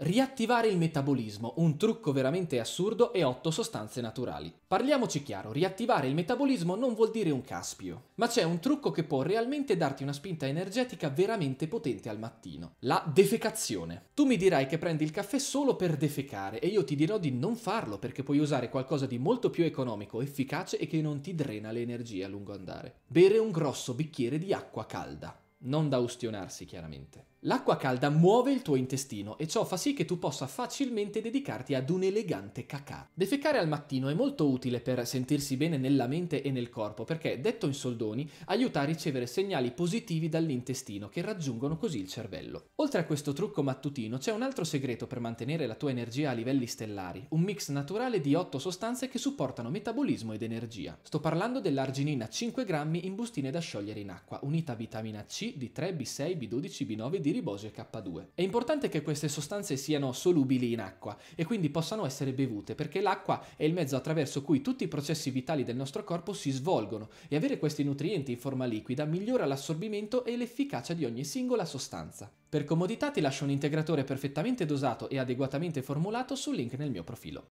Riattivare il metabolismo, un trucco veramente assurdo e otto sostanze naturali. Parliamoci chiaro, riattivare il metabolismo non vuol dire un caspio, ma c'è un trucco che può realmente darti una spinta energetica veramente potente al mattino, la defecazione. Tu mi dirai che prendi il caffè solo per defecare e io ti dirò di non farlo perché puoi usare qualcosa di molto più economico, efficace e che non ti drena le energie a lungo andare. Bere un grosso bicchiere di acqua calda non da ustionarsi chiaramente. L'acqua calda muove il tuo intestino e ciò fa sì che tu possa facilmente dedicarti ad un elegante cacà. Defecare al mattino è molto utile per sentirsi bene nella mente e nel corpo perché, detto in soldoni, aiuta a ricevere segnali positivi dall'intestino che raggiungono così il cervello. Oltre a questo trucco mattutino c'è un altro segreto per mantenere la tua energia a livelli stellari, un mix naturale di 8 sostanze che supportano metabolismo ed energia. Sto parlando dell'arginina 5 grammi in bustine da sciogliere in acqua, unita a vitamina C, b 3 B6, B12, B9, di riboso e K2. È importante che queste sostanze siano solubili in acqua e quindi possano essere bevute perché l'acqua è il mezzo attraverso cui tutti i processi vitali del nostro corpo si svolgono e avere questi nutrienti in forma liquida migliora l'assorbimento e l'efficacia di ogni singola sostanza. Per comodità ti lascio un integratore perfettamente dosato e adeguatamente formulato sul link nel mio profilo.